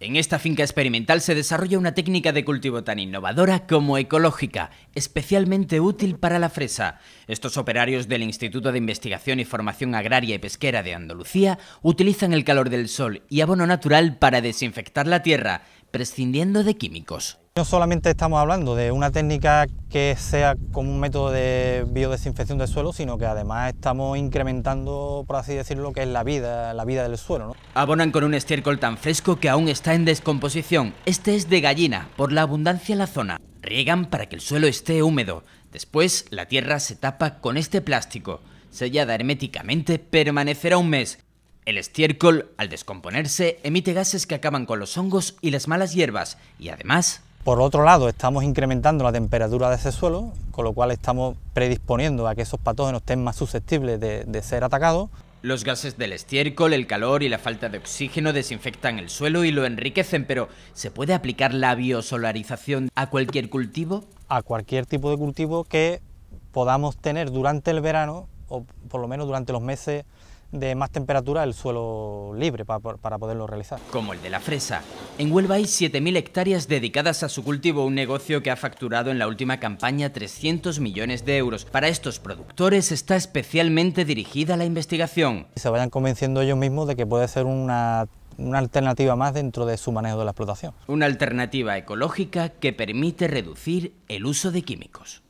En esta finca experimental se desarrolla una técnica de cultivo tan innovadora como ecológica, especialmente útil para la fresa. Estos operarios del Instituto de Investigación y Formación Agraria y Pesquera de Andalucía utilizan el calor del sol y abono natural para desinfectar la tierra, prescindiendo de químicos. No solamente estamos hablando de una técnica que sea como un método de biodesinfección del suelo, sino que además estamos incrementando, por así decirlo, que es la vida, la vida del suelo. Abonan con un estiércol tan fresco que aún está en descomposición. Este es de gallina, por la abundancia en la zona. Riegan para que el suelo esté húmedo. Después, la tierra se tapa con este plástico. Sellada herméticamente, permanecerá un mes. El estiércol, al descomponerse, emite gases que acaban con los hongos y las malas hierbas, y además por otro lado, estamos incrementando la temperatura de ese suelo, con lo cual estamos predisponiendo a que esos patógenos estén más susceptibles de, ser atacados. Los gases del estiércol, el calor y la falta de oxígeno desinfectan el suelo y lo enriquecen, pero ¿se puede aplicar la biosolarización a cualquier cultivo? A cualquier tipo de cultivo que podamos tener durante el verano, o por lo menos durante los meses de más temperatura el suelo libre para, poderlo realizar. Como el de la fresa. En Huelva hay 7.000 hectáreas dedicadas a su cultivo, un negocio que ha facturado en la última campaña 300 millones de euros. Para estos productores está especialmente dirigida la investigación. Se vayan convenciendo ellos mismos de que puede ser una una alternativa más dentro de su manejo de la explotación. Una alternativa ecológica que permite reducir el uso de químicos.